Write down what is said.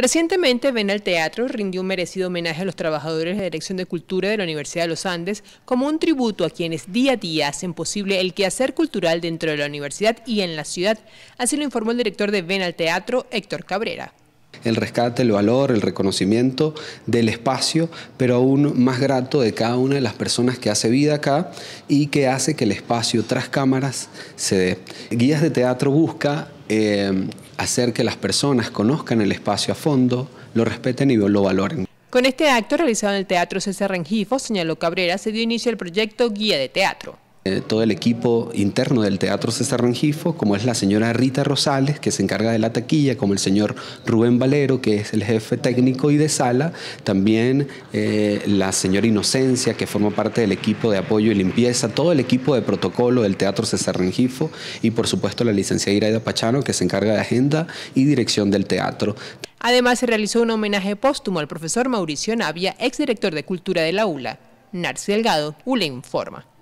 Recientemente, Ven al Teatro rindió un merecido homenaje a los trabajadores de la Dirección de Cultura de la Universidad de los Andes como un tributo a quienes día a día hacen posible el quehacer cultural dentro de la universidad y en la ciudad. Así lo informó el director de Ven al Teatro, Héctor Cabrera el rescate, el valor, el reconocimiento del espacio, pero aún más grato de cada una de las personas que hace vida acá y que hace que el espacio tras cámaras se dé. Guías de Teatro busca... Eh, hacer que las personas conozcan el espacio a fondo, lo respeten y lo valoren. Con este acto realizado en el Teatro César Rengifo, señaló Cabrera, se dio inicio al proyecto Guía de Teatro. Eh, todo el equipo interno del Teatro César Rengifo, como es la señora Rita Rosales, que se encarga de la taquilla, como el señor Rubén Valero, que es el jefe técnico y de sala, también eh, la señora Inocencia, que forma parte del equipo de apoyo y limpieza, todo el equipo de protocolo del Teatro César Rengifo y por supuesto la licenciada Iraida Pachano, que se encarga de agenda y dirección del teatro. Además se realizó un homenaje póstumo al profesor Mauricio Navia, exdirector de Cultura de la ULA. Narci Delgado, ULA Informa.